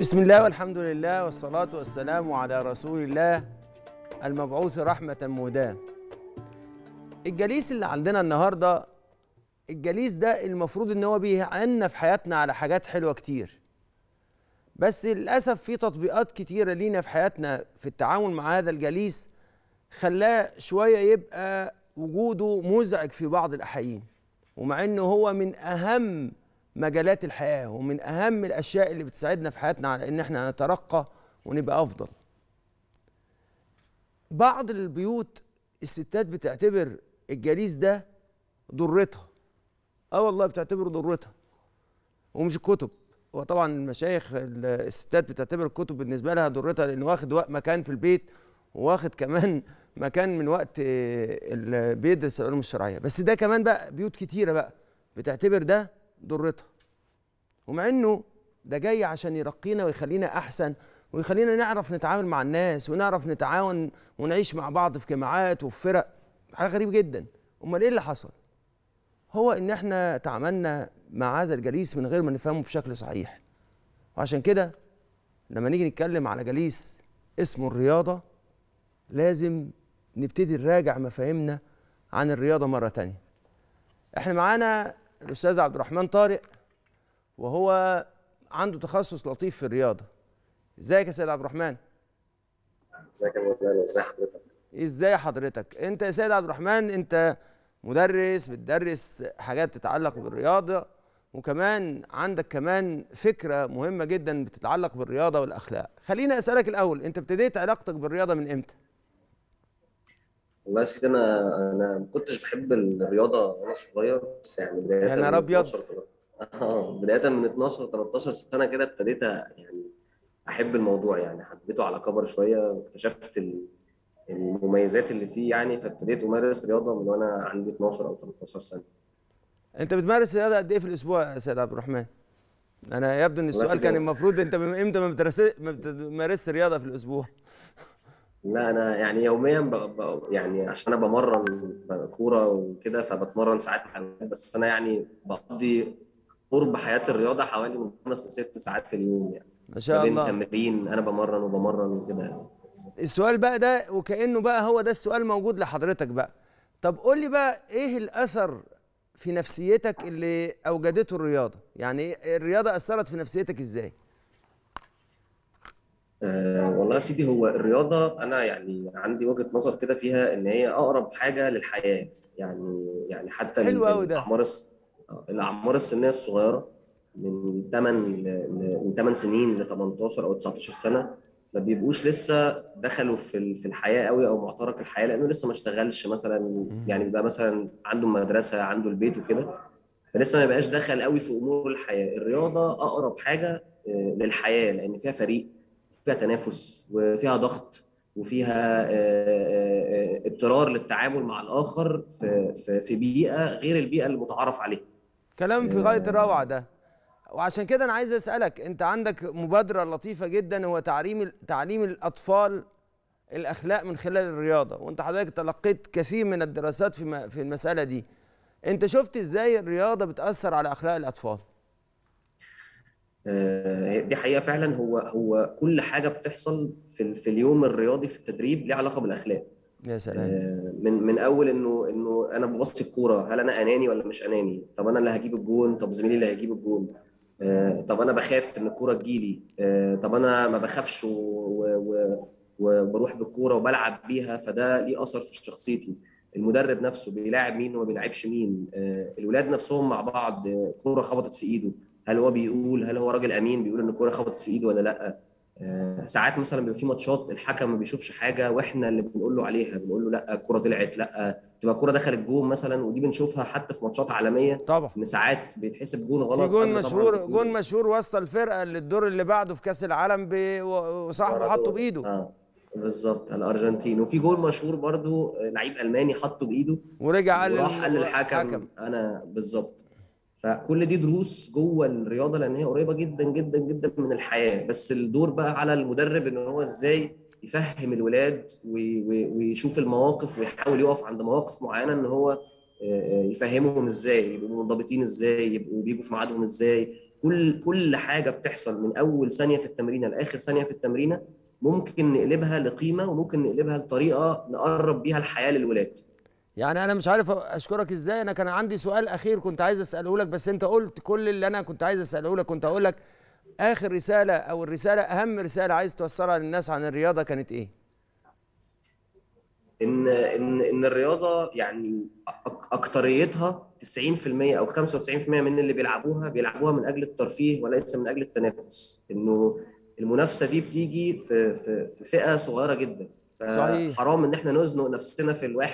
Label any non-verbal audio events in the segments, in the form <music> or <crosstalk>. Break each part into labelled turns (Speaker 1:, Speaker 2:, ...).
Speaker 1: بسم الله والحمد لله والصلاة والسلام على رسول الله المبعوث رحمة مهداة الجليس اللي عندنا النهاردة الجليس ده المفروض ان هو بيعنا في حياتنا على حاجات حلوة كتير بس للأسف في تطبيقات كتيرة لينا في حياتنا في التعامل مع هذا الجليس خلاه شوية يبقى وجوده مزعج في بعض الأحيين ومع انه هو من أهم مجالات الحياه ومن اهم الاشياء اللي بتساعدنا في حياتنا على ان احنا نترقى ونبقى افضل بعض البيوت الستات بتعتبر الجليس ده ضرتها اه والله بتعتبره ضرتها ومش الكتب وطبعا المشايخ الستات بتعتبر الكتب بالنسبه لها ضرتها لانه واخد وقت مكان في البيت وواخد كمان <laughs> مكان من وقت بيدرس آه، العلوم الشرعيه بس ده كمان بقى بيوت كتيره بقى بتعتبر ده ضرتها ومع انه ده جاي عشان يرقينا ويخلينا احسن ويخلينا نعرف نتعامل مع الناس ونعرف نتعاون ونعيش مع بعض في جماعات وفي فرق حاجه غريبه جدا امال ايه اللي حصل هو ان احنا تعاملنا مع هذا الجليس من غير ما نفهمه بشكل صحيح وعشان كده لما نيجي نتكلم على جليس اسمه الرياضه لازم نبتدي نراجع مفاهيمنا عن الرياضه مره تانية احنا معانا الاستاذ عبد الرحمن طارق وهو عنده تخصص لطيف في الرياضه ازيك يا سيد عبد الرحمن
Speaker 2: ازيك يا مولانا ازي حضرتك
Speaker 1: ازاي حضرتك انت يا سيد عبد الرحمن انت مدرس بتدرس حاجات تتعلق بالرياضه وكمان عندك كمان فكره مهمه جدا بتتعلق بالرياضه والاخلاق خليني اسالك الاول انت ابتديت علاقتك بالرياضه من امتى
Speaker 2: والله يا سيدي انا انا ما كنتش بحب الرياضه وانا صغير بس يعني بدايه يعني نهار ابيض اه بدايه من 12 13 سنه كده ابتديت يعني احب الموضوع يعني حبيته على كبر شويه واكتشفت المميزات اللي فيه يعني فابتديت امارس رياضه من وانا عندي 12 او 13 سنه
Speaker 1: انت بتمارس رياضه قد ايه في الاسبوع يا سيد عبد الرحمن انا يبدو ان السؤال كان المفروض انت امتى ما بتمارس رياضه في الاسبوع
Speaker 2: لا انا يعني يوميا ب... ب... يعني عشان انا بمرن كوره وكده فبتمرن ساعات بس انا يعني بقضي قرب حياه الرياضه حوالي من خمس لست ساعات في اليوم يعني ما شاء الله تمرين انا بمرن وبمرن
Speaker 1: وكده يعني. السؤال بقى ده وكانه بقى هو ده السؤال موجود لحضرتك بقى طب قول لي بقى ايه الاثر في نفسيتك اللي اوجدته الرياضه يعني إيه، الرياضه اثرت في نفسيتك ازاي
Speaker 2: آه، والله يا سيدي هو الرياضه انا يعني عندي وجهه نظر كده فيها ان هي اقرب حاجه للحياه يعني يعني حتى حلو قوي ده الاعمار الاعمار السنيه الصغيره من 8 من 8 سنين ل 18 او 19 سنه ما بيبقوش لسه دخلوا في في الحياه قوي او معترك الحياه لانه لسه ما اشتغلش مثلا يعني بيبقى مثلا عنده مدرسه عنده البيت وكده فلسه ما بقاش دخل قوي في امور الحياه الرياضه اقرب حاجه آه، للحياه لان فيها فريق فيها تنافس وفيها ضغط وفيها آه، آه، آه، اضطرار للتعامل مع الاخر في في بيئه غير البيئه المتعارف عليها
Speaker 1: كلام في غايه الروعه ده وعشان كده انا عايز اسالك انت عندك مبادره لطيفه جدا هو تعليم تعليم الاطفال الاخلاق من خلال الرياضه وانت حضرتك تلقيت كثير من الدراسات في في المساله دي انت شفت ازاي الرياضه بتاثر على اخلاق الاطفال
Speaker 2: آه، دي حقيقه فعلا هو هو
Speaker 1: كل حاجه بتحصل
Speaker 2: في, في اليوم الرياضي في التدريب ليها علاقه بالاخلاق
Speaker 1: يا سلام آه،
Speaker 2: من من اول انه انه انا ببص الكوره هل انا اناني ولا مش اناني طب انا اللي هجيب الجون طب زميلي اللي هيجيب الجون آه، طب انا بخاف ان الكوره تجيلي طب انا ما بخافش وبروح بالكوره وبلعب بيها فده ليه اثر في شخصيتي المدرب نفسه بيلاعب مين وما بيلاعبش مين الولاد نفسهم مع بعض كوره خبطت في ايده هل هو بيقول هل هو راجل امين بيقول ان الكوره خبطت في ايده ولا لا آه، ساعات مثلا بيبقى في ماتشات الحكم ما بيشوفش حاجه واحنا اللي بنقول له عليها بنقول له لا الكوره طلعت لا تبقى الكوره دخلت جون مثلا ودي بنشوفها حتى في ماتشات عالميه طبعا ان ساعات بيتحسب جون غلط في جون مشهور جون
Speaker 1: مشهور وصل الفرقه للدور اللي بعده في كاس العالم وصاحبه حطه بايده آه. بالظبط الارجنتين وفي جول مشهور برضو آه، لعيب الماني حطه بايده
Speaker 2: ورجع قال وراح قال للحكم انا بالظبط فكل دي دروس جوه الرياضه لان هي قريبه جدا جدا جدا من الحياه بس الدور بقى على المدرب ان هو ازاي يفهم الولاد ويشوف المواقف ويحاول يقف عند مواقف معينه ان هو آه، يفهمهم ازاي يبقوا منضبطين ازاي يبقوا بيجوا في ميعادهم ازاي كل كل حاجه بتحصل من اول ثانيه في التمرينه لاخر ثانيه في التمرينه ممكن
Speaker 1: نقلبها لقيمه وممكن نقلبها لطريقه نقرب بيها الحياه للولاد يعني انا مش عارف اشكرك ازاي انا كان عندي سؤال اخير كنت عايز اساله لك بس انت قلت كل اللي انا كنت عايز اساله لك كنت اقول لك اخر رساله او الرساله اهم رساله عايز توصلها للناس عن الرياضه كانت ايه ان ان ان الرياضه
Speaker 2: يعني اكتريتها 90% او 95% من اللي بيلعبوها بيلعبوها من اجل الترفيه وليس من اجل التنافس انه المنافسه دي بتيجي في في, في فئه صغيره جدا صحيح حرام ان احنا نزنق نفسنا في ال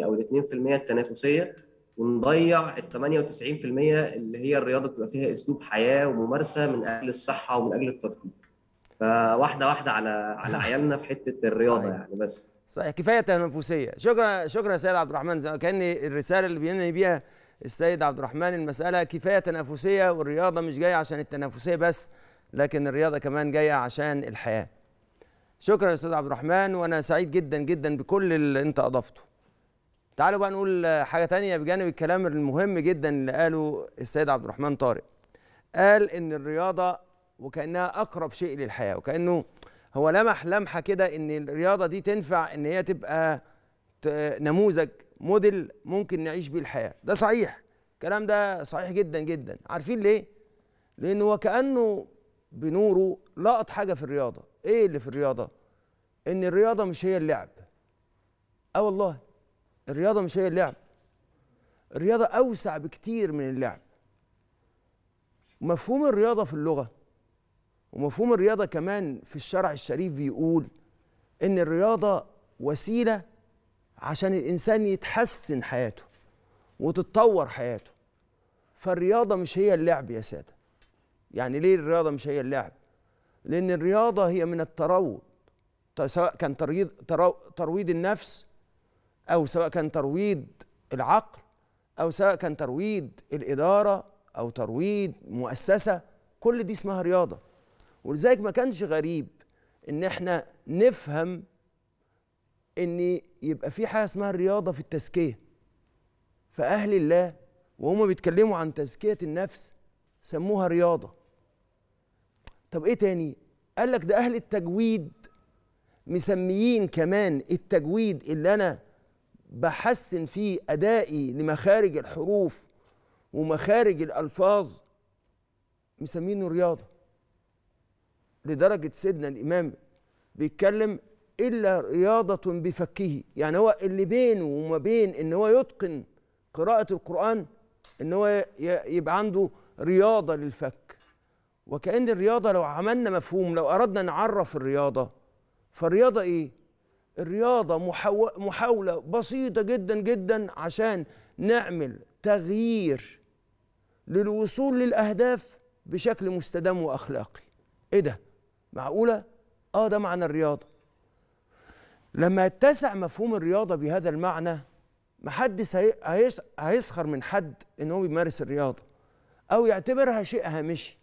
Speaker 2: 1% او ال 2% التنافسيه ونضيع ال 98% اللي هي الرياضه بتبقى فيها اسلوب حياه وممارسه من اجل الصحه ومن اجل الترفيه. فواحده واحده على على <laughs> عيالنا في حته الرياضه صحيح. يعني بس.
Speaker 1: صحيح كفايه تنافسيه، شكرا شكرا سيد عبد الرحمن كان الرساله اللي بينهي بيها السيد عبد الرحمن المساله كفايه تنافسيه والرياضه مش جايه عشان التنافسيه بس لكن الرياضه كمان جايه عشان الحياه. شكرا يا استاذ عبد الرحمن وانا سعيد جدا جدا بكل اللي انت اضفته تعالوا بقى نقول حاجه تانية بجانب الكلام المهم جدا اللي قاله السيد عبد الرحمن طارق قال ان الرياضه وكانها اقرب شيء للحياه وكانه هو لمح لمحه كده ان الرياضه دي تنفع ان هي تبقى نموذج موديل ممكن نعيش بيه الحياه ده صحيح الكلام ده صحيح جدا جدا عارفين ليه لانه وكانه بنوره لقط حاجه في الرياضه ايه اللي في الرياضه ان الرياضه مش هي اللعب اه والله الرياضه مش هي اللعب الرياضه اوسع بكتير من اللعب مفهوم الرياضه في اللغه ومفهوم الرياضه كمان في الشرع الشريف بيقول ان الرياضه وسيله عشان الانسان يتحسن حياته وتتطور حياته فالرياضه مش هي اللعب يا ساده يعني ليه الرياضه مش هي اللعب لأن الرياضة هي من التروض سواء كان ترويض, ترويض النفس أو سواء كان ترويض العقل أو سواء كان ترويض الإدارة أو ترويض مؤسسة كل دي اسمها رياضة ولذلك ما كانش غريب إن إحنا نفهم إن يبقى في حاجة اسمها الرياضة في التزكية فأهل الله وهم بيتكلموا عن تزكية النفس سموها رياضه طب ايه تاني قال لك ده اهل التجويد مسميين كمان التجويد اللي انا بحسن فيه ادائي لمخارج الحروف ومخارج الالفاظ مسمينه رياضه لدرجه سيدنا الامام بيتكلم الا رياضه بفكه يعني هو اللي بينه وما بين ان هو يتقن قراءه القران ان هو يبقى عنده رياضه للفك وكأن الرياضة لو عملنا مفهوم لو أردنا نعرف الرياضة فالرياضة إيه؟ الرياضة محاو... محاولة بسيطة جدا جدا عشان نعمل تغيير للوصول للأهداف بشكل مستدام وأخلاقي إيه ده؟ معقولة؟ آه ده معنى الرياضة لما يتسع مفهوم الرياضة بهذا المعنى محدش هيسخر من حد إن هو بيمارس الرياضة أو يعتبرها شيء هامشي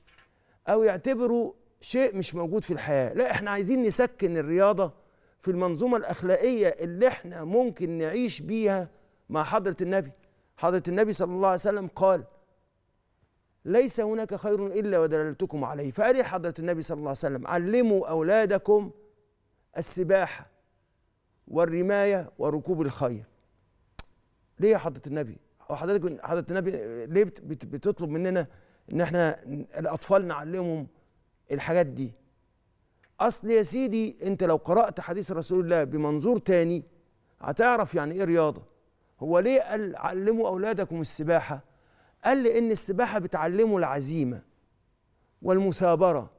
Speaker 1: او يعتبروا شيء مش موجود في الحياه لا احنا عايزين نسكن الرياضه في المنظومه الاخلاقيه اللي احنا ممكن نعيش بيها مع حضره النبي حضره النبي صلى الله عليه وسلم قال ليس هناك خير الا ودللتكم عليه فقال إيه حضره النبي صلى الله عليه وسلم علموا اولادكم السباحه والرمايه وركوب الخيل ليه يا حضره النبي او حضرتك حضره النبي ليه بتطلب مننا ان احنا الاطفال نعلمهم الحاجات دي اصل يا سيدي انت لو قرات حديث رسول الله بمنظور تاني هتعرف يعني ايه رياضه هو ليه قال علموا اولادكم السباحه قال لي ان السباحه بتعلمه العزيمه والمثابره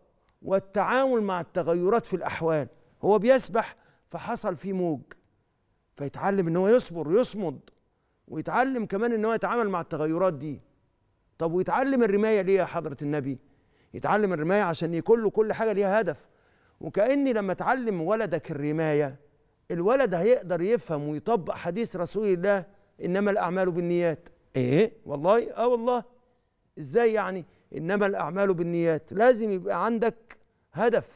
Speaker 1: والتعامل مع التغيرات في الاحوال هو بيسبح فحصل فيه موج فيتعلم ان هو يصبر يصمد ويتعلم كمان ان هو يتعامل مع التغيرات دي طب ويتعلم الرماية ليه يا حضرة النبي يتعلم الرماية عشان يكون له كل حاجة ليها هدف وكأني لما تعلم ولدك الرماية الولد هيقدر يفهم ويطبق حديث رسول الله إنما الأعمال بالنيات إيه والله آه والله إزاي يعني إنما الأعمال بالنيات لازم يبقى عندك هدف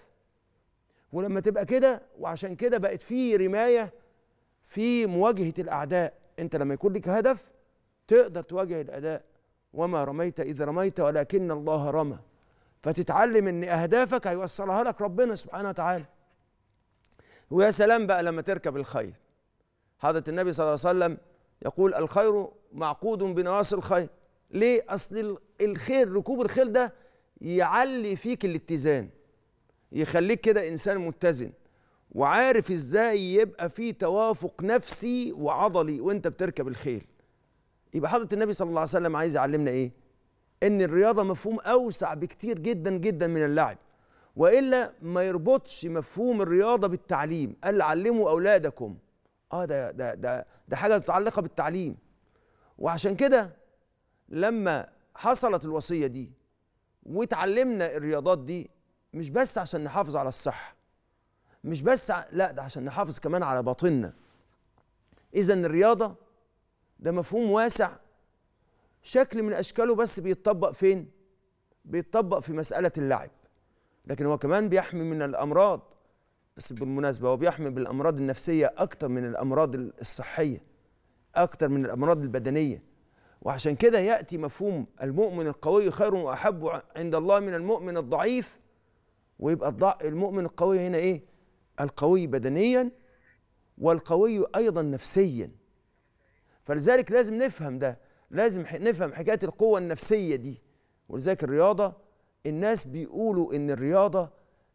Speaker 1: ولما تبقى كده وعشان كده بقت في رماية في مواجهة الأعداء أنت لما يكون لك هدف تقدر تواجه الأعداء وما رميت إذ رميت ولكن الله رمى فتتعلم إن أهدافك هيوصلها لك ربنا سبحانه وتعالى ويا سلام بقى لما تركب الخيل حضرة النبي صلى الله عليه وسلم يقول الخير معقود بنواصي الخير ليه أصل الخير ركوب الخير ده يعلي فيك الاتزان يخليك كده إنسان متزن وعارف إزاي يبقى في توافق نفسي وعضلي وأنت بتركب الخيل يبقى حضره النبي صلى الله عليه وسلم عايز يعلمنا ايه ان الرياضه مفهوم اوسع بكتير جدا جدا من اللعب والا ما يربطش مفهوم الرياضه بالتعليم قال علموا اولادكم اه ده ده ده ده حاجه متعلقه بالتعليم وعشان كده لما حصلت الوصيه دي وتعلمنا الرياضات دي مش بس عشان نحافظ على الصحه مش بس لا ده عشان نحافظ كمان على باطننا اذا الرياضه ده مفهوم واسع شكل من اشكاله بس بيتطبق فين بيتطبق في مساله اللعب لكن هو كمان بيحمي من الامراض بس بالمناسبه هو بيحمي بالامراض النفسيه اكتر من الامراض الصحيه اكتر من الامراض البدنيه وعشان كده ياتي مفهوم المؤمن القوي خير واحب عند الله من المؤمن الضعيف ويبقى الضع... المؤمن القوي هنا ايه القوي بدنيا والقوي ايضا نفسيا فلذلك لازم نفهم ده لازم نفهم حكايه القوه النفسيه دي ولذلك الرياضه الناس بيقولوا ان الرياضه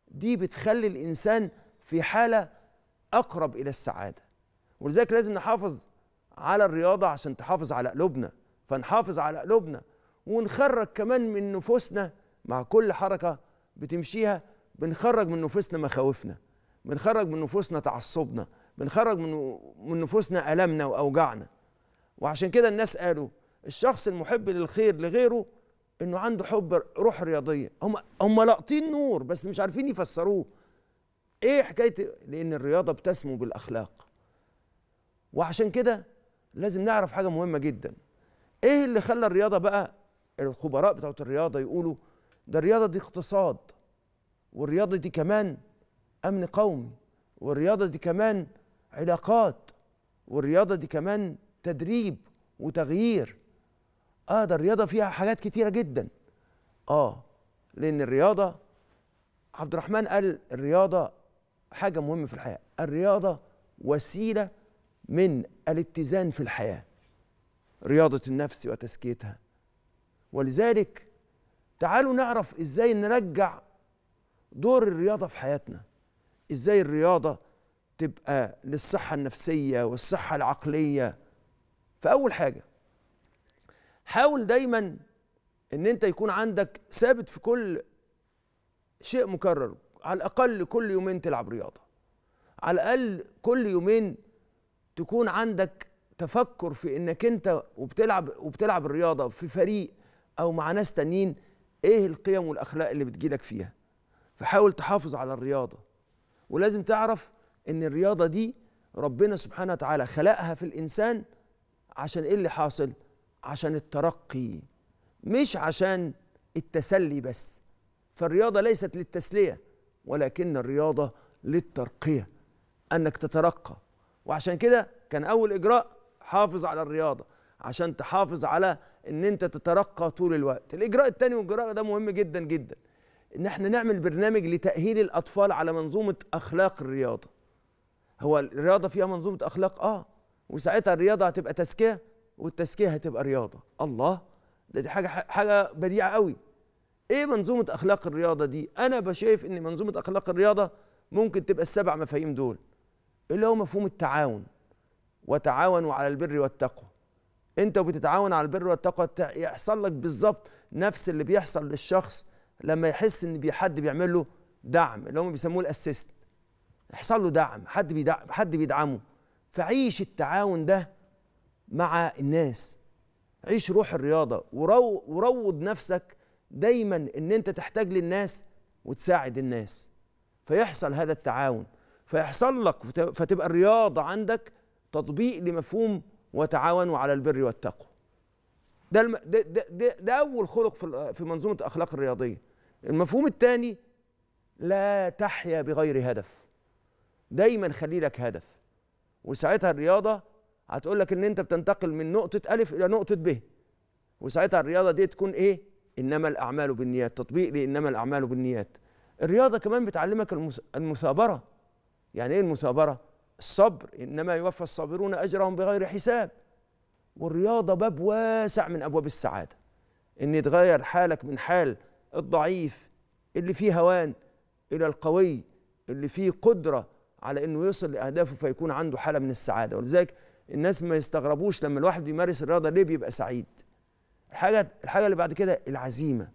Speaker 1: دي بتخلي الانسان في حاله اقرب الى السعاده ولذلك لازم نحافظ على الرياضه عشان تحافظ على قلوبنا فنحافظ على قلوبنا ونخرج كمان من نفوسنا مع كل حركه بتمشيها بنخرج من نفوسنا مخاوفنا بنخرج من نفوسنا تعصبنا بنخرج من نفوسنا ألمنا وأوجعنا وعشان كده الناس قالوا الشخص المحب للخير لغيره انه عنده حب روح رياضيه هم هم لاقطين نور بس مش عارفين يفسروه ايه حكايه لان الرياضه بتسمو بالاخلاق وعشان كده لازم نعرف حاجه مهمه جدا ايه اللي خلى الرياضه بقى الخبراء بتوع الرياضه يقولوا ده الرياضه دي اقتصاد والرياضه دي كمان امن قومي والرياضه دي كمان علاقات والرياضه دي كمان تدريب وتغيير اه ده الرياضه فيها حاجات كتيره جدا اه لان الرياضه عبد الرحمن قال الرياضه حاجه مهمه في الحياه الرياضه وسيله من الاتزان في الحياه رياضه النفس وتزكيتها ولذلك تعالوا نعرف ازاي نرجع دور الرياضه في حياتنا ازاي الرياضه تبقى للصحه النفسيه والصحه العقليه فاول حاجه حاول دايما ان انت يكون عندك ثابت في كل شيء مكرر على الاقل كل يومين تلعب رياضه على الاقل كل يومين تكون عندك تفكر في انك انت وبتلعب وبتلعب الرياضه في فريق او مع ناس تانيين ايه القيم والاخلاق اللي بتجيلك فيها فحاول تحافظ على الرياضه ولازم تعرف ان الرياضه دي ربنا سبحانه وتعالى خلقها في الانسان عشان ايه اللي حاصل عشان الترقي مش عشان التسلي بس فالرياضه ليست للتسليه ولكن الرياضه للترقيه انك تترقى وعشان كده كان اول اجراء حافظ على الرياضه عشان تحافظ على ان انت تترقى طول الوقت الاجراء الثاني والاجراء ده مهم جدا جدا ان احنا نعمل برنامج لتاهيل الاطفال على منظومه اخلاق الرياضه هو الرياضه فيها منظومه اخلاق اه وساعتها الرياضه هتبقى تزكيه والتزكيه هتبقى رياضه الله ده دي حاجه حاجه بديعه قوي ايه منظومه اخلاق الرياضه دي انا بشايف ان منظومه اخلاق الرياضه ممكن تبقى السبع مفاهيم دول اللي هو مفهوم التعاون وتعاونوا على البر والتقوى انت وبتتعاون على البر والتقوى يحصل لك بالظبط نفس اللي بيحصل للشخص لما يحس ان حد بيعمل له دعم اللي هم بيسموه الاسيست يحصل له دعم حد بيدعم حد بيدعمه فعيش التعاون ده مع الناس عيش روح الرياضه ورو وروض نفسك دايما ان انت تحتاج للناس وتساعد الناس فيحصل هذا التعاون فيحصل لك فتبقى الرياضه عندك تطبيق لمفهوم وتعاونوا على البر والتقوى ده, الم... ده, ده, ده, ده اول خلق في في منظومه الاخلاق الرياضيه المفهوم الثاني لا تحيا بغير هدف دايما خلي لك هدف وساعتها الرياضه هتقول لك ان انت بتنتقل من نقطه الف الى نقطه ب وساعتها الرياضه دي تكون ايه انما الاعمال بالنيات تطبيق لانما الاعمال بالنيات الرياضه كمان بتعلمك المثابره يعني ايه المثابره الصبر انما يوفى الصابرون اجرهم بغير حساب والرياضه باب واسع من ابواب السعاده ان يتغير حالك من حال الضعيف اللي فيه هوان الى القوي اللي فيه قدره على انه يوصل لاهدافه فيكون عنده حاله من السعاده ولذلك الناس ما يستغربوش لما الواحد بيمارس الرياضه ليه بيبقى سعيد الحاجه الحاجه اللي بعد كده العزيمه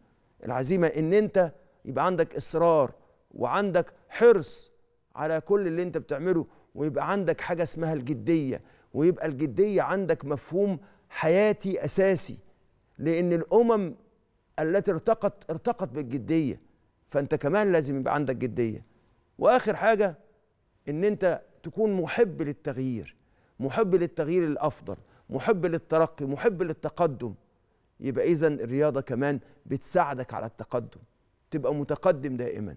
Speaker 1: العزيمه ان انت يبقى عندك اصرار وعندك حرص على كل اللي انت بتعمله ويبقى عندك حاجه اسمها الجديه ويبقى الجديه عندك مفهوم حياتي اساسي لان الامم التي ارتقت ارتقت بالجديه فانت كمان لازم يبقى عندك جديه واخر حاجه ان انت تكون محب للتغيير محب للتغيير الافضل محب للترقي محب للتقدم يبقى اذا الرياضه كمان بتساعدك على التقدم تبقى متقدم دائما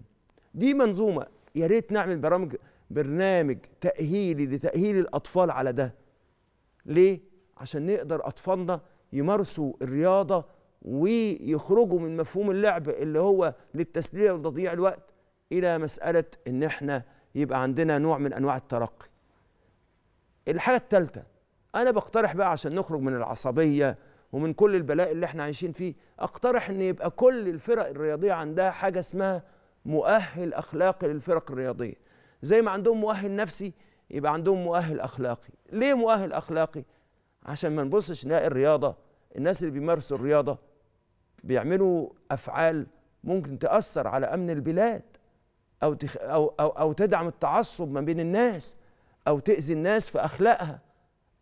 Speaker 1: دي منظومه يا ريت نعمل برامج برنامج تاهيلي لتاهيل الاطفال على ده ليه عشان نقدر اطفالنا يمارسوا الرياضه ويخرجوا من مفهوم اللعب اللي هو للتسليه وتضييع الوقت الى مساله ان احنا يبقى عندنا نوع من انواع الترقي الحاجه الثالثه انا بقترح بقى عشان نخرج من العصبيه ومن كل البلاء اللي احنا عايشين فيه اقترح ان يبقى كل الفرق الرياضيه عندها حاجه اسمها مؤهل اخلاقي للفرق الرياضيه زي ما عندهم مؤهل نفسي يبقى عندهم مؤهل اخلاقي ليه مؤهل اخلاقي عشان ما نبصش نلاقي الرياضه الناس اللي بيمارسوا الرياضه بيعملوا افعال ممكن تاثر على امن البلاد أو, تخ... أو, أو, أو تدعم التعصب ما بين الناس أو تأذي الناس في أخلاقها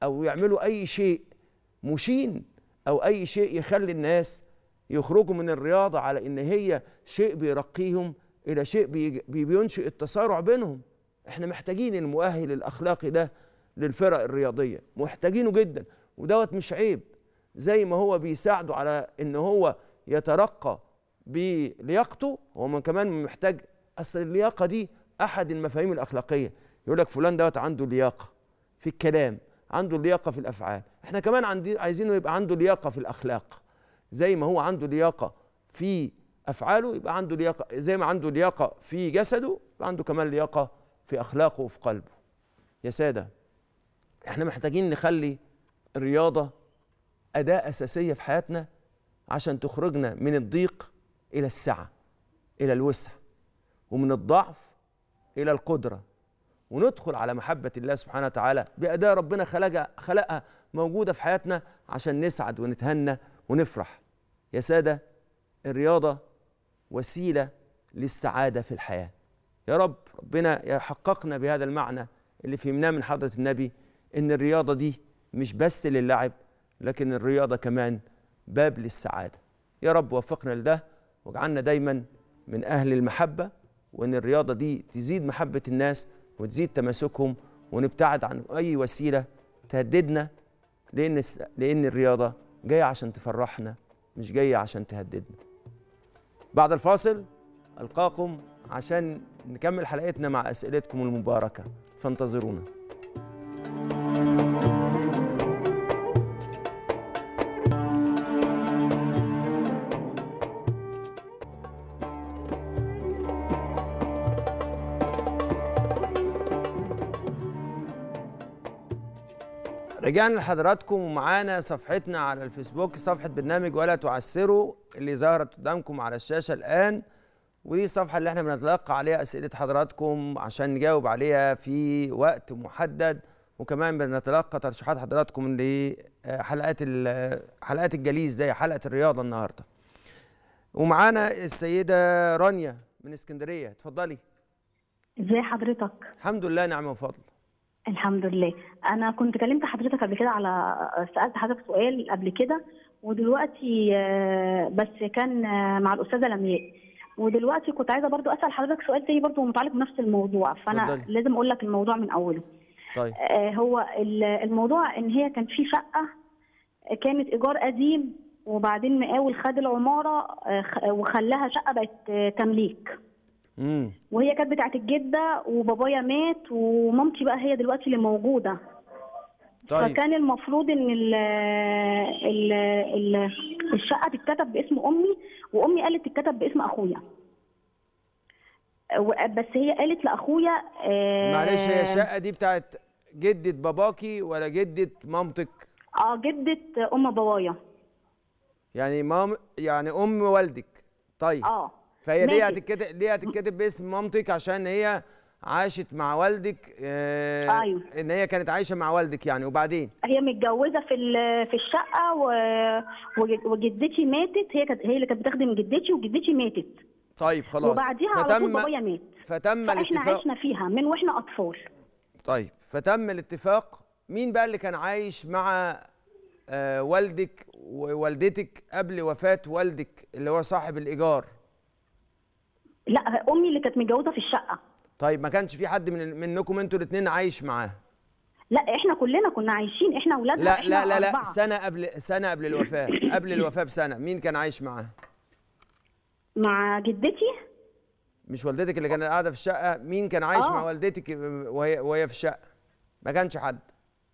Speaker 1: أو يعملوا أي شيء مشين أو أي شيء يخلي الناس يخرجوا من الرياضة على إن هي شيء بيرقيهم إلى شيء بي... بينشئ التصارع بينهم إحنا محتاجين المؤهل الأخلاقي ده للفرق الرياضية محتاجينه جدا ودوت مش عيب زي ما هو بيساعده على إن هو يترقى بلياقته هو كمان محتاج اصل اللياقه دي احد المفاهيم الاخلاقيه يقول لك فلان دوت عنده لياقه في الكلام عنده لياقه في الافعال احنا كمان عندي عايزينه يبقى عنده لياقه في الاخلاق زي ما هو عنده لياقه في افعاله يبقى عنده لياقه زي ما عنده لياقه في جسده يبقى عنده كمان لياقه في اخلاقه وفي قلبه يا ساده احنا محتاجين نخلي الرياضه اداه اساسيه في حياتنا عشان تخرجنا من الضيق الى السعه الى الوسع ومن الضعف إلى القدرة وندخل على محبة الله سبحانه وتعالى بأداة ربنا خلقها, خلقها موجودة في حياتنا عشان نسعد ونتهنى ونفرح يا سادة الرياضة وسيلة للسعادة في الحياة يا رب ربنا يحققنا بهذا المعنى اللي فهمناه من حضرة النبي إن الرياضة دي مش بس للعب لكن الرياضة كمان باب للسعادة يا رب وفقنا لده واجعلنا دايما من أهل المحبة وان الرياضه دي تزيد محبه الناس وتزيد تماسكهم ونبتعد عن اي وسيله تهددنا لان لان الرياضه جايه عشان تفرحنا مش جايه عشان تهددنا بعد الفاصل القاكم عشان نكمل حلقتنا مع اسئلتكم المباركه فانتظرونا رجعنا لحضراتكم ومعانا صفحتنا على الفيسبوك صفحة برنامج ولا تعسروا اللي ظهرت قدامكم على الشاشة الآن ودي الصفحة اللي احنا بنتلقى عليها أسئلة حضراتكم عشان نجاوب عليها في وقت محدد وكمان بنتلقى ترشيحات حضراتكم لحلقات آه، حلقات الجليس زي حلقة الرياضة النهاردة ومعانا السيدة رانيا من اسكندرية اتفضلي ازي حضرتك الحمد لله نعم وفضل
Speaker 3: الحمد لله انا كنت كلمت حضرتك قبل كده على سالت حضرتك سؤال قبل كده ودلوقتي آه، بس كان آه، مع الاستاذه لمياء ودلوقتي كنت عايزه برضو اسال حضرتك سؤال تاني برضو متعلق بنفس الموضوع فانا صدري. لازم اقول لك الموضوع من اوله طيب آه، هو الموضوع ان هي كان في شقه كانت ايجار قديم وبعدين مقاول خد العماره وخلاها شقه بقت تمليك وهي كانت بتاعت الجده وبابايا مات ومامتي بقى هي دلوقتي اللي موجوده طيب. فكان المفروض ان الـ الـ الـ الشقه تتكتب باسم امي وامي قالت تتكتب باسم اخويا بس هي قالت لاخويا آه، معلش هي الشقه
Speaker 1: دي بتاعت جده باباكي ولا جده مامتك
Speaker 3: اه جده ام بابايا
Speaker 1: يعني مام يعني ام والدك طيب اه فهي ليه هتتكتب ليه هتتكتب باسم مامتك عشان هي عاشت مع والدك آه ايوه ان هي كانت عايشه مع والدك يعني وبعدين
Speaker 3: هي متجوزه في في الشقه و... وجدتي ماتت هي كانت هي اللي كانت بتخدم جدتي وجدتي ماتت
Speaker 1: طيب خلاص وبعديها فتم... على طول بابايا مات فتم الاتفاق احنا عشنا
Speaker 3: فيها من واحنا اطفال
Speaker 1: طيب فتم الاتفاق مين بقى اللي كان عايش مع آه والدك ووالدتك قبل وفاه والدك اللي هو صاحب الايجار لا امي اللي كانت متجوزه في الشقه طيب ما كانش في حد من منكم انتوا الاثنين عايش معاه
Speaker 3: لا احنا كلنا كنا عايشين احنا اولادنا لا لا لا, لا
Speaker 1: سنه قبل سنه قبل الوفاه قبل الوفاه بسنه مين كان عايش معاه مع جدتي مش والدتك اللي كانت قاعده في الشقه مين كان عايش أوه. مع آه. والدتك وهي وهي في الشقه ما كانش حد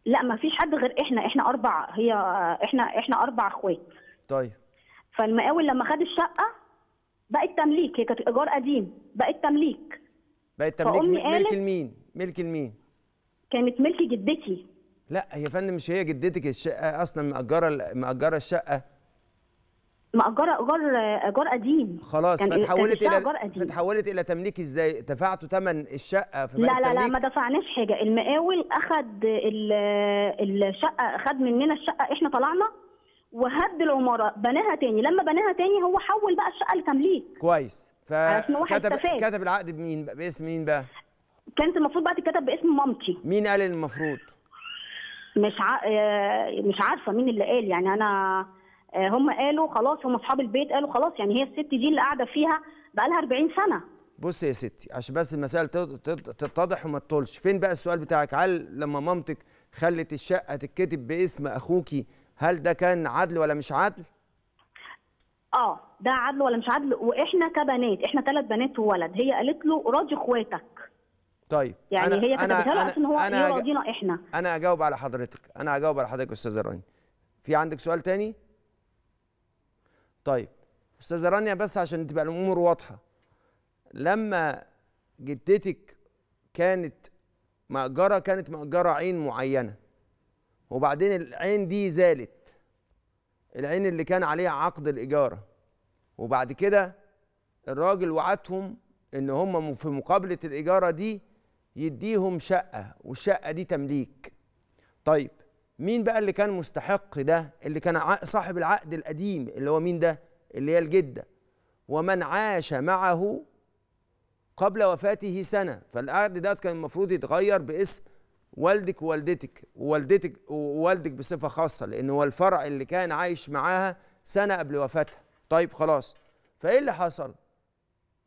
Speaker 3: لا ما فيش حد غير احنا احنا اربع هي احنا احنا اربع اخوات طيب فالمقاول لما خد الشقه بقت تمليك هي كانت ايجار قديم بقت تمليك
Speaker 1: بقت تمليك ملك لمين ملك لمين
Speaker 3: كانت ملك جدتي
Speaker 1: لا يا فندم مش هي جدتك الشقه اصلا مأجره مأجره الشقه
Speaker 3: مأجره ايجار ايجار قديم
Speaker 1: خلاص إيه، فتحولت الى فتحولت الى تمليك ازاي؟ دفعتوا ثمن الشقه في لا لا لا ما
Speaker 3: دفعناش حاجه المقاول اخذ الشقه اخذ مننا الشقه احنا طلعنا وهد العماره بناها تاني لما بناها تاني هو حول بقى الشقه لتمليك
Speaker 1: كويس فكتب كتب العقد بمين باسم مين بقى كانت المفروض بقى تتكتب باسم مامتي مين قال المفروض
Speaker 3: مش ع... آه، مش عارفه مين اللي قال يعني انا آه، هم قالوا خلاص هم اصحاب البيت قالوا خلاص يعني هي الست دي اللي قاعده فيها بقى لها 40 سنه
Speaker 1: بص يا ستي عشان بس المسائل تتضح وما تطولش فين بقى السؤال بتاعك هل لما مامتك خلت الشقه تتكتب باسم اخوكي هل ده كان عدل ولا مش عدل؟
Speaker 3: اه ده عدل ولا مش عدل واحنا كبنات احنا ثلاث بنات وولد هي قالت له راضي اخواتك
Speaker 1: طيب يعني أنا هي كتبتها له عشان هو أنا يراضينا احنا انا هجاوب على حضرتك انا هجاوب على حضرتك استاذه رانيا في عندك سؤال تاني طيب استاذه رانيا بس عشان تبقى الامور واضحه لما جدتك كانت مأجرة كانت مأجرة عين معينة وبعدين العين دي زالت العين اللي كان عليها عقد الإجارة وبعد كده الراجل وعدهم إن هم في مقابلة الإجارة دي يديهم شقة والشقة دي تمليك طيب مين بقى اللي كان مستحق ده اللي كان صاحب العقد القديم اللي هو مين ده اللي هي الجدة ومن عاش معه قبل وفاته سنة فالعقد ده كان المفروض يتغير باسم والدك ووالدتك ووالدتك ووالدك بصفه خاصه لان هو الفرع اللي كان عايش معاها سنه قبل وفاتها طيب خلاص فايه اللي حصل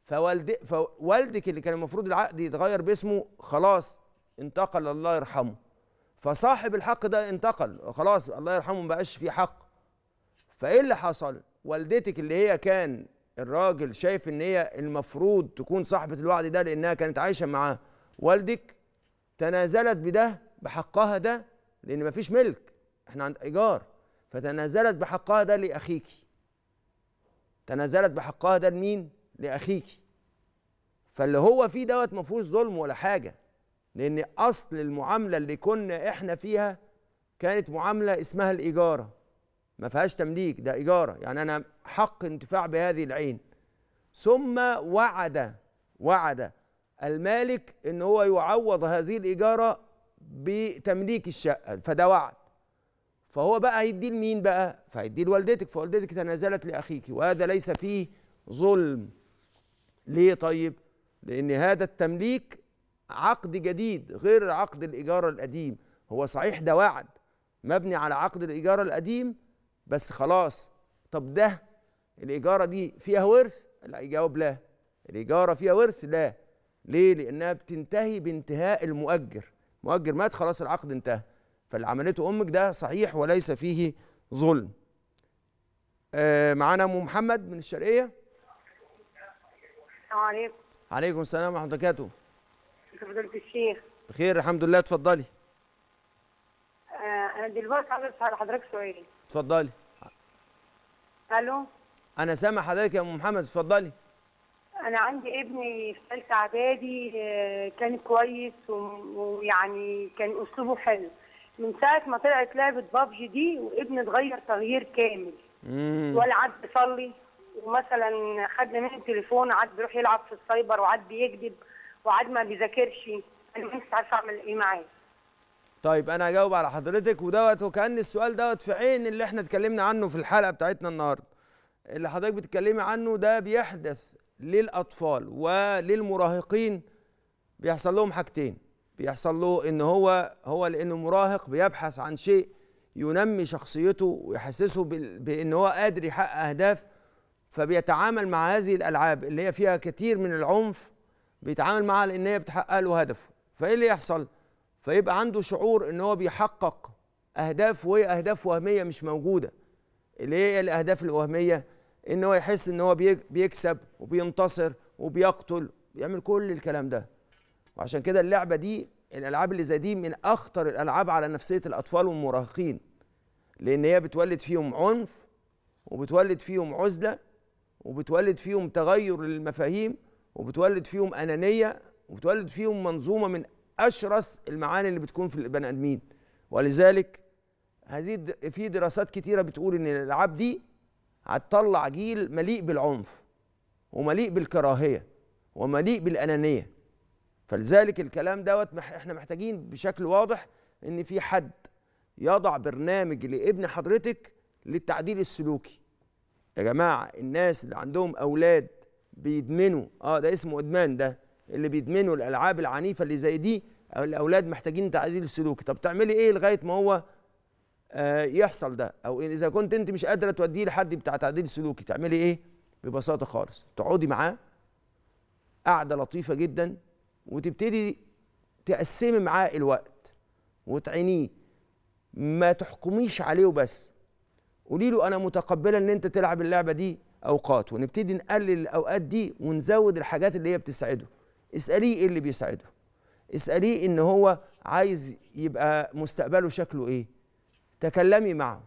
Speaker 1: فوالد فوالدك اللي كان المفروض العقد يتغير باسمه خلاص انتقل الله يرحمه فصاحب الحق ده انتقل خلاص الله يرحمه ما بقاش فيه حق فايه اللي حصل والدتك اللي هي كان الراجل شايف ان هي المفروض تكون صاحبه الوعد ده لانها كانت عايشه معاه والدك تنازلت بده بحقها ده لان مفيش ملك احنا عند ايجار فتنازلت بحقها ده لاخيك تنازلت بحقها ده لمين لاخيك فاللي هو فيه دوت ما فيهوش ظلم ولا حاجه لان اصل المعامله اللي كنا احنا فيها كانت معامله اسمها الاجاره ما فيهاش تمليك ده اجاره يعني انا حق انتفاع بهذه العين ثم وعد وعد المالك ان هو يعوض هذه الاجاره بتمليك الشقه فده وعد فهو بقى هيديه لمين بقى فهيديه لوالدتك فوالدتك تنازلت لاخيك وهذا ليس فيه ظلم ليه طيب لان هذا التمليك عقد جديد غير عقد الايجاره القديم هو صحيح ده وعد مبني على عقد الايجاره القديم بس خلاص طب ده الاجاره دي فيها ورث لا يجاوب لا الاجاره فيها ورث لا ليه لانها بتنتهي بانتهاء المؤجر مؤجر مات خلاص العقد انتهى فاللي عملته امك ده صحيح وليس فيه ظلم آه معانا ام محمد من الشرقيه السلام عليكم عليكم السلام ورحمه الله وبركاته الشيخ بخير الحمد لله اتفضلي
Speaker 4: آه، انا دلوقتي عايز اسال حضرتك سؤال اتفضلي الو
Speaker 1: انا سامع حضرتك يا ام محمد اتفضلي
Speaker 4: انا عندي ابني في ثالثه اعدادي آه، كان كويس ويعني كان اسلوبه حلو من ساعه ما طلعت لعبه بابجي دي وابني اتغير تغيير كامل ولا عاد بيصلي ومثلا خد مني تليفون عاد بيروح يلعب في السايبر وعاد بيكذب وعاد ما بيذاكرش انا مش عارفه اعمل ايه معاه
Speaker 1: طيب انا هجاوب على حضرتك ودوت وكان السؤال دوت في عين اللي احنا اتكلمنا عنه في الحلقه بتاعتنا النهارده اللي حضرتك بتتكلمي عنه ده بيحدث للاطفال وللمراهقين بيحصل لهم حاجتين بيحصل له ان هو هو لانه مراهق بيبحث عن شيء ينمي شخصيته ويحسسه بان هو قادر يحقق اهداف فبيتعامل مع هذه الالعاب اللي هي فيها كثير من العنف بيتعامل معها لان هي بتحقق له هدفه فايه اللي يحصل فيبقى عنده شعور ان هو بيحقق اهداف وهي اهداف وهميه مش موجوده اللي هي الاهداف الوهميه ان هو يحس ان هو بيكسب وبينتصر وبيقتل بيعمل كل الكلام ده وعشان كده اللعبه دي الالعاب اللي زي دي من اخطر الالعاب على نفسيه الاطفال والمراهقين لان هي بتولد فيهم عنف وبتولد فيهم عزله وبتولد فيهم تغير للمفاهيم وبتولد فيهم انانيه وبتولد فيهم منظومه من اشرس المعاني اللي بتكون في البني ادمين ولذلك هذه في دراسات كتيره بتقول ان الالعاب دي هتطلع جيل مليء بالعنف ومليء بالكراهيه ومليء بالانانيه فلذلك الكلام دوت احنا محتاجين بشكل واضح ان في حد يضع برنامج لابن حضرتك للتعديل السلوكي يا جماعه الناس اللي عندهم اولاد بيدمنوا اه ده اسمه ادمان ده اللي بيدمنوا الالعاب العنيفه اللي زي دي الاولاد محتاجين تعديل سلوكي طب تعملي ايه لغايه ما هو آه، يحصل ده او اذا كنت انت مش قادره توديه لحد بتاع تعديل سلوكي تعملي ايه ببساطه خالص تقعدي معاه قعده لطيفه جدا وتبتدي تقسمي معاه الوقت وتعينيه ما تحكميش عليه وبس قولي له انا متقبله ان انت تلعب اللعبه دي اوقات ونبتدي نقلل الاوقات دي ونزود الحاجات اللي هي بتسعده اساليه ايه اللي بيسعده اساليه ان هو عايز يبقى مستقبله شكله ايه تكلمي معه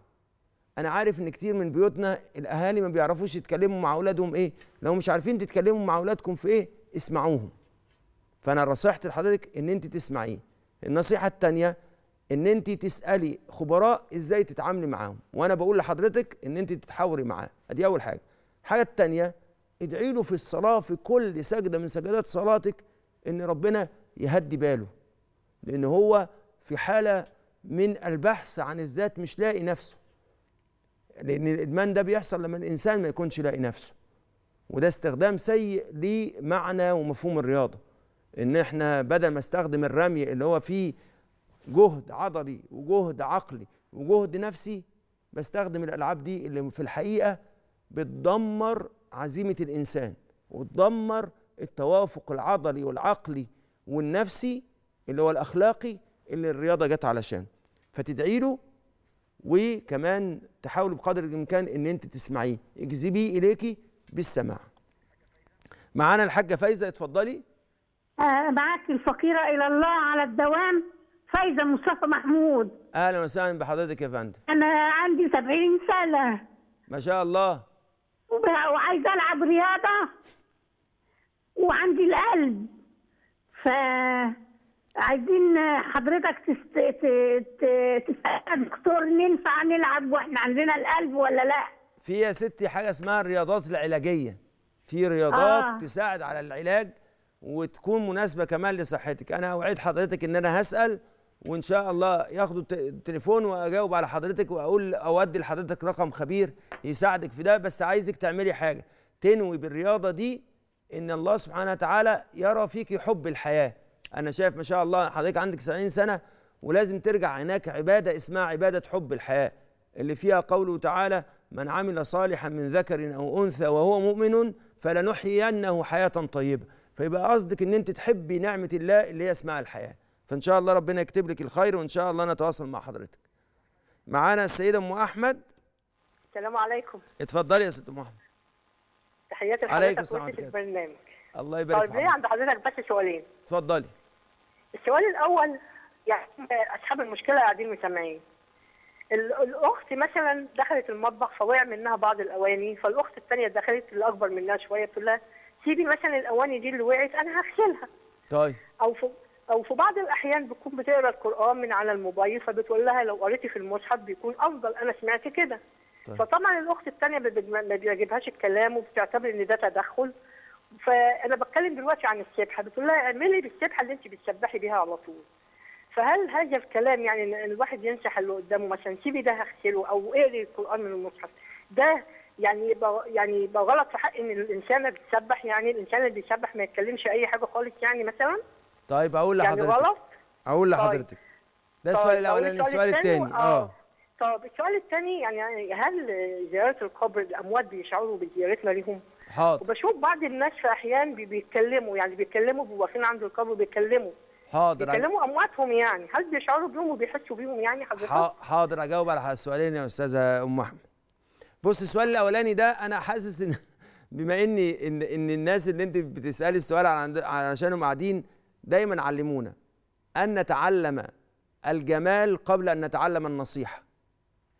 Speaker 1: انا عارف ان كتير من بيوتنا الاهالي ما بيعرفوش يتكلموا مع اولادهم ايه لو مش عارفين تتكلموا مع اولادكم في ايه اسمعوهم فانا نصيحتي لحضرتك ان انت تسمعيه النصيحه الثانيه ان انت تسالي خبراء ازاي تتعاملي معاهم وانا بقول لحضرتك ان انت تتحاوري معاه ادي اول حاجه الحاجه الثانيه ادعي له في الصلاه في كل سجده من سجدات صلاتك ان ربنا يهدي باله لان هو في حاله من البحث عن الذات مش لاقي نفسه لأن الإدمان ده بيحصل لما الإنسان ما يكونش لاقي نفسه وده استخدام سيء لمعنى ومفهوم الرياضة إن إحنا بدل ما استخدم الرمي اللي هو فيه جهد عضلي وجهد عقلي وجهد نفسي بستخدم الألعاب دي اللي في الحقيقة بتدمر عزيمة الإنسان وتدمر التوافق العضلي والعقلي والنفسي اللي هو الأخلاقي اللي الرياضة جت علشانه فتدعي له وكمان تحاولي بقدر الامكان ان انت تسمعيه اجذبيه اليكي بالسماع معانا الحاجه فايزه اتفضلي
Speaker 4: آه، معاك الفقيره الى الله على الدوام فايزه مصطفى محمود
Speaker 1: اهلا وسهلا بحضرتك يا فندم
Speaker 4: انا عندي 70 سنه
Speaker 1: ما شاء الله
Speaker 4: وعايزه العب رياضه وعندي القلب ف عايزين
Speaker 3: حضرتك تسأل دكتور ننفع نلعب واحنا عندنا القلب ولا لا
Speaker 1: في يا ستي حاجه اسمها الرياضات العلاجيه في رياضات آه. تساعد على العلاج وتكون مناسبه كمان لصحتك انا اوعد حضرتك ان انا هسال وان شاء الله ياخدوا التليفون واجاوب على حضرتك واقول اودي لحضرتك رقم خبير يساعدك في ده بس عايزك تعملي حاجه تنوي بالرياضه دي ان الله سبحانه وتعالى يرى فيكي حب الحياه انا شايف ما شاء الله حضرتك عندك 70 سنه ولازم ترجع هناك عباده اسمها عباده حب الحياه اللي فيها قوله تعالى من عمل صالحا من ذكر او انثى وهو مؤمن فلنحيينه حياه طيبه فيبقى قصدك ان انت تحبي نعمه الله اللي هي اسمها الحياه فان شاء الله ربنا يكتب لك الخير وان شاء الله نتواصل مع حضرتك معانا السيده ام احمد
Speaker 4: السلام عليكم
Speaker 1: اتفضلي يا ست ام احمد
Speaker 4: تحياتي لحضرتك عليكم السلام عليكم البرنامج
Speaker 1: الله يبارك فيك طيب عند
Speaker 4: حضرتك بس سؤالين اتفضلي السؤال الاول يعني اصحاب المشكله قاعدين مسمعين الاخت مثلا دخلت المطبخ فوقع منها بعض الاواني فالاخت الثانيه دخلت الاكبر منها شويه بتقول لها سيبي مثلا الاواني دي اللي وقعت انا هغسلها طيب او في او في بعض الاحيان بتكون بتقرا القران من على الموبايل فبتقول لها لو قريتي في المصحف بيكون افضل انا سمعت كده طيب. فطبعا الاخت الثانيه ما بيعجبهاش الكلام وبتعتبر ان ده تدخل فانا بتكلم دلوقتي عن السبحه بتقول لها اعملي بالسبحه اللي انت بتسبحي بيها على طول فهل هذا الكلام يعني ان الواحد ينسح اللي قدامه مثلا سيبي ده هغسله او اقري القران من المصحف ده يعني يبقى يعني يبقى غلط في حق ان الانسان بتسبح يعني الانسان اللي بيسبح ما يتكلمش اي حاجه خالص يعني مثلا
Speaker 1: طيب اقول لحضرتك يعني غلط اقول طيب. لحضرتك طيب. ده السؤال طيب. الاولاني طيب، السؤال الثاني اه, آه.
Speaker 4: طب السؤال الثاني يعني هل زياره القبر الاموات بيشعروا بزيارتنا ليهم؟ حاضر وبشوف بعض الناس في احيان بيتكلموا يعني بيتكلموا واقفين عند القبر بيتكلموا
Speaker 1: حاضر بيتكلموا
Speaker 4: امواتهم يعني هل بيشعروا بيهم وبيحسوا بيهم يعني حضرتك؟
Speaker 1: حاضر اجاوب على السؤالين يا استاذه ام احمد. بص السؤال الاولاني ده انا حاسس ان <laughs> بما ان ان, إن الناس اللي انت بتسالي السؤال علشانهم قاعدين دايما علمونا ان نتعلم الجمال قبل ان نتعلم النصيحه.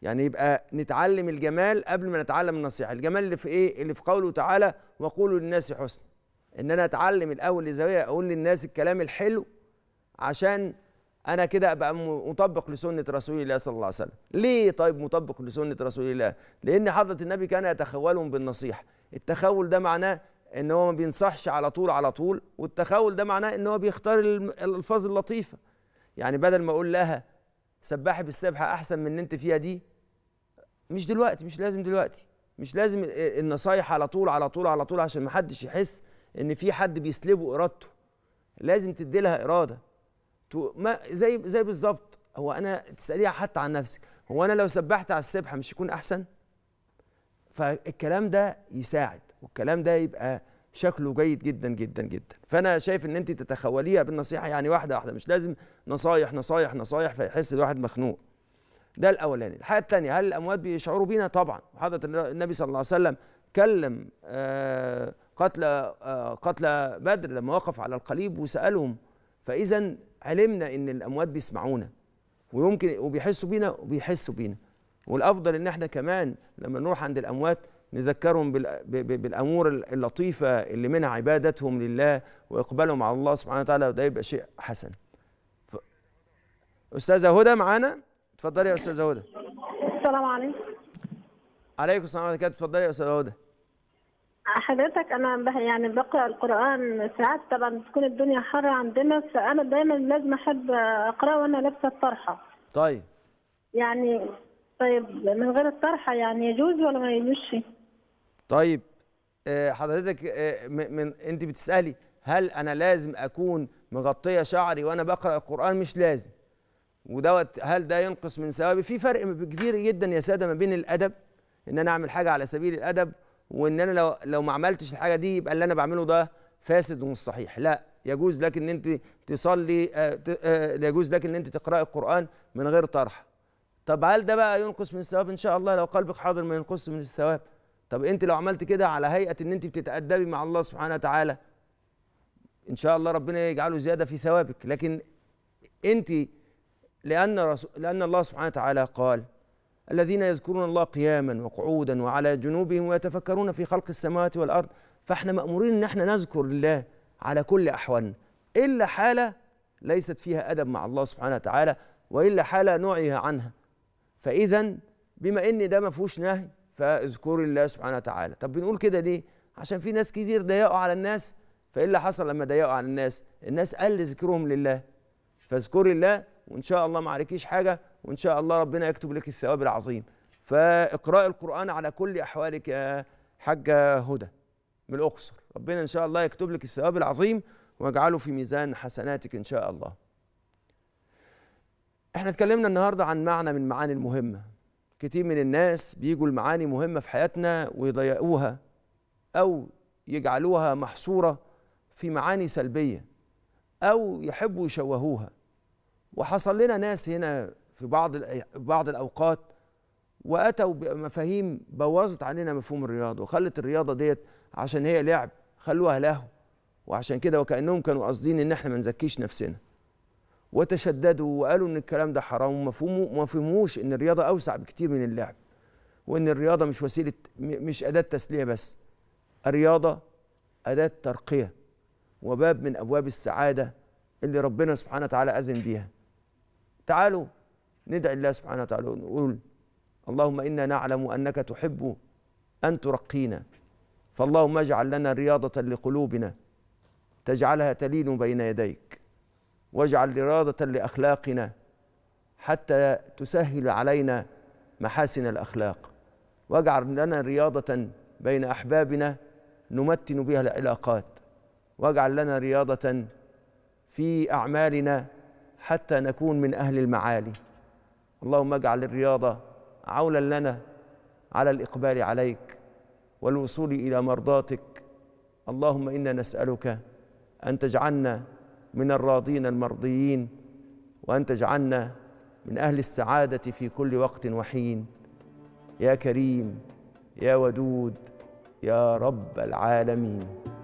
Speaker 1: يعني يبقى نتعلم الجمال قبل ما نتعلم النصيحه الجمال اللي في ايه اللي في قوله تعالى وقولوا للناس حسن ان انا اتعلم الاول لزاويه اقول للناس الكلام الحلو عشان انا كده ابقى مطبق لسنه رسول الله صلى الله عليه وسلم ليه طيب مطبق لسنه رسول الله لان حضره النبي كان يتخولهم بالنصيحه التخول ده معناه ان هو ما بينصحش على طول على طول والتخول ده معناه ان هو بيختار الالفاظ اللطيفه يعني بدل ما اقول لها سباحي بالسبحه احسن من اللي انت فيها دي مش دلوقتي مش لازم دلوقتي مش لازم النصايح على طول على طول على طول عشان ما حدش يحس ان في حد بيسلبه ارادته لازم تدي لها اراده ما زي زي بالظبط هو انا تساليها حتى عن نفسك هو انا لو سبحت على السبحه مش يكون احسن فالكلام ده يساعد والكلام ده يبقى شكله جيد جدا جدا جدا فانا شايف ان انت تتخوليها بالنصيحه يعني واحده واحده مش لازم نصايح نصايح نصايح فيحس الواحد مخنوق ده الاولاني الحاجه الثانيه هل الاموات بيشعروا بينا طبعا حضره النبي صلى الله عليه وسلم كلم قتلى آه، قتلى آه، بدر لما وقف على القليب وسالهم فاذا علمنا ان الاموات بيسمعونا ويمكن وبيحسوا بينا وبيحسوا بينا والافضل ان احنا كمان لما نروح عند الاموات نذكرهم بالامور اللطيفه اللي منها عبادتهم لله واقبالهم على الله سبحانه وتعالى وده يبقى شيء حسن ف... استاذه هدى معانا اتفضلي يا استاذه هدى
Speaker 4: السلام عليكم
Speaker 1: عليكم السلام ورحمه الله وبركاته اتفضلي يا استاذه هدى
Speaker 4: حضرتك انا يعني بقرا القران ساعات طبعا بتكون الدنيا حر عندنا فانا دايما لازم احب اقراه وانا لابسه الطرحه طيب يعني طيب من غير الطرحه يعني يجوز ولا ما يجوزش؟
Speaker 1: طيب آه، حضرتك آه، من انت بتسالي هل انا لازم اكون مغطيه شعري وانا بقرا القران مش لازم ودوت هل ده ينقص من ثوابي في فرق كبير جدا يا ساده ما بين الادب ان انا اعمل حاجه على سبيل الادب وان انا لو لو ما عملتش الحاجه دي يبقى اللي انا بعمله ده فاسد ومش صحيح لا يجوز لك ان انت تصلي آه، يجوز لك ان انت تقراي القران من غير طرح طب هل ده بقى ينقص من الثواب ان شاء الله لو قلبك حاضر ما ينقص من الثواب طب انت لو عملت كده على هيئه ان انت بتتادبي مع الله سبحانه وتعالى ان شاء الله ربنا يجعله زياده في ثوابك لكن انت لان رسول لان الله سبحانه وتعالى قال الذين يذكرون الله قياما وقعودا وعلى جنوبهم ويتفكرون في خلق السماوات والارض فاحنا مامورين ان احنا نذكر الله على كل احوالنا الا حاله ليست فيها ادب مع الله سبحانه وتعالى والا حاله نعيها عنها فاذا بما ان ده ما فيهوش نهي فاذكروا الله سبحانه وتعالى طب بنقول كده ليه عشان في ناس كتير ضيقوا على الناس فايه اللي حصل لما ضيقوا على الناس الناس قل ذكرهم لله فاذكري الله وان شاء الله ما عليكيش حاجه وان شاء الله ربنا يكتب لك الثواب العظيم فاقراء القران على كل احوالك يا حاجه هدى من الاقصر ربنا ان شاء الله يكتب لك الثواب العظيم واجعله في ميزان حسناتك ان شاء الله احنا اتكلمنا النهارده عن معنى من معاني المهمه كتير من الناس بيجوا المعاني مهمة في حياتنا ويضيقوها أو يجعلوها محصورة في معاني سلبية أو يحبوا يشوهوها وحصل لنا ناس هنا في بعض بعض الأوقات وأتوا بمفاهيم بوظت علينا مفهوم الرياضة وخلت الرياضة ديت عشان هي لعب خلوها لهو وعشان كده وكأنهم كانوا قاصدين إن إحنا ما نزكيش نفسنا وتشددوا وقالوا ان الكلام ده حرام وما فهموش ان الرياضه اوسع بكتير من اللعب وان الرياضه مش وسيله مش اداه تسليه بس الرياضه اداه ترقيه وباب من ابواب السعاده اللي ربنا سبحانه وتعالى اذن بيها تعالوا ندعي الله سبحانه وتعالى ونقول اللهم انا نعلم انك تحب ان ترقينا فاللهم اجعل لنا رياضه لقلوبنا تجعلها تلين بين يديك واجعل الاراده لاخلاقنا حتى تسهل علينا محاسن الاخلاق واجعل لنا رياضه بين احبابنا نمتن بها العلاقات واجعل لنا رياضه في اعمالنا حتى نكون من اهل المعالي اللهم اجعل الرياضه عولا لنا على الاقبال عليك والوصول الى مرضاتك اللهم انا نسالك ان تجعلنا من الراضين المرضيين وان تجعلنا من اهل السعاده في كل وقت وحين يا كريم يا ودود يا رب العالمين